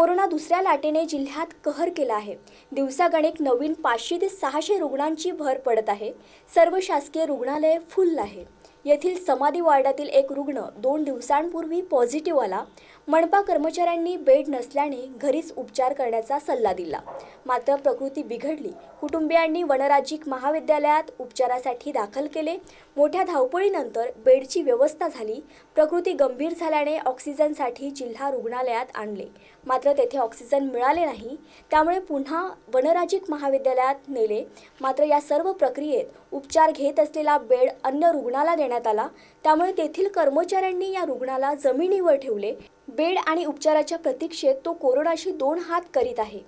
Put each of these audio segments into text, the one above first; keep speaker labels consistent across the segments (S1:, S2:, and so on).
S1: corona दुसऱ्या लाटेने जिल्ह्यात कहर केला आहे दिवसागणिक नवीन पाचशे ते सहाशे रुग्णांची भर पडत आहे सर्व शासकीय रुग्णालय फुल आहे येथील समाधी वार्डातील एक रुग्ण दोन दिवसांपूर्वी पॉझिटिव्ह आला मनपा कर्मचाऱ्यांनी बेड नसल्याने घरीच उपचार करण्याचा सल्ला दिला मात्र प्रकृती बिघडली कुटुंबियांनी वनराजिक महाविद्यालयात उपचारासाठी दाखल केले मोठ्या धावपळीनंतर बेडची व्यवस्था झाली प्रकृती गंभीर झाल्याने ऑक्सिजनसाठी जिल्हा रुग्णालयात आणले मात्र तेथे ऑक्सिजन मिळाले नाही त्यामुळे पुन्हा वनराजिक महाविद्यालयात नेले मात्र या सर्व प्रक्रियेत उपचार घेत असलेला बेड अन्य रुग्णाला देण्यात आला त्यामुळे तेथील कर्मचाऱ्यांनी या रुग्णाला जमिनीवर ठेवले बेड आणि उपचाराच्या प्रतीक्षेत तो कोरोनाशी दोन हात करीत आहे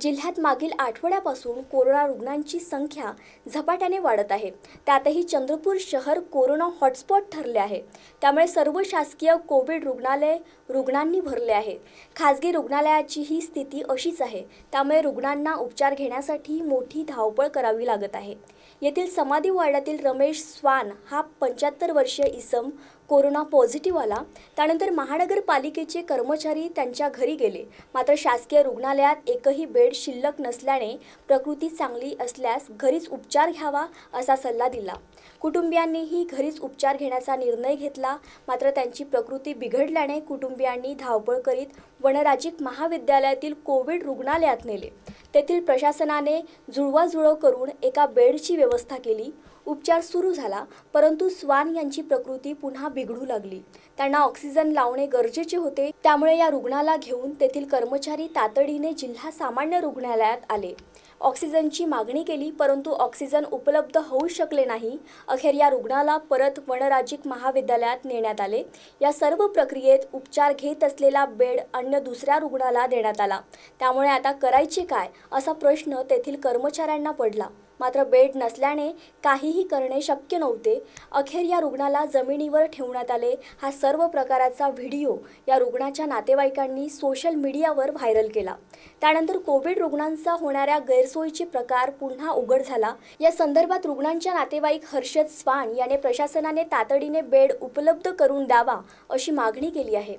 S1: जिल्ह्यात मागील आठवड्यापासून कोरोना रुग्णांची संख्या झपाट्याने वाढत आहे त्यातही चंद्रपूर शहर कोरोना हॉटस्पॉट ठरले आहे त्यामुळे सर्व शासकीय कोविड रुग्णालय रुग्णांनी भरले आहे खाजगी रुग्णालयाची ही स्थिती अशीच आहे त्यामुळे रुग्णांना उपचार घेण्यासाठी मोठी धावपळ करावी लागत आहे येथील समाधी वार्डातील रमेश स्वान हा पंच्याहत्तर वर्षीय इसम कोरोना पॉझिटिव्ह आला त्यानंतर महानगरपालिकेचे कर्मचारी त्यांच्या घरी गेले मात्र शासकीय रुग्णालयात एकही बेड शिल्लक नसल्याने प्रकृती चांगली असल्यास घरीच उपचार घ्यावा असा सल्ला दिला कुटुंबियांनीही घरीच उपचार घेण्याचा निर्णय घेतला मात्र त्यांची प्रकृती बिघडल्याने कुटुंबियांनी धावपळ करीत वनराजिक महाविद्यालयातील कोविड रुग्णालयात नेले तेथील प्रशासनाने जुळवाजुळव करून एका बेडची व्यवस्था केली उपचार सुरू झाला परंतु स्वान यांची प्रकृती पुन्हा बिघडू लागली त्यांना ऑक्सिजन लावणे गरजेचे होते त्यामुळे या रुग्णाला घेऊन तेथील कर्मचारी तातडीने जिल्हा सामान्य रुग्णालयात आले ऑक्सिजनची मागणी केली परंतु ऑक्सिजन उपलब्ध होऊ शकले नाही अखेर या रुग्णाला परत वनराजिक महाविद्यालयात नेण्यात आले या सर्व प्रक्रियेत उपचार घेत असलेला बेड अन्य दुसऱ्या रुग्णाला देण्यात आला त्यामुळे आता करायचे काय असा प्रश्न तेथील कर्मचाऱ्यांना पडला मात्र बेड नसल्याने काहीही करणे शक्य नव्हते अखेर या रुग्णाला जमिनीवर ठेवण्यात आले हा सर्व प्रकाराचा व्हिडिओ या रुग्णाच्या नातेवाईकांनी सोशल मीडियावर व्हायरल केला त्यानंतर कोविड रुग्णांचा होणाऱ्या गैरसोयीचे प्रकार पुन्हा उघड झाला या संदर्भात रुग्णांच्या नातेवाईक हर्षद स्वान याने प्रशासनाने तातडीने बेड उपलब्ध करून द्यावा अशी मागणी केली आहे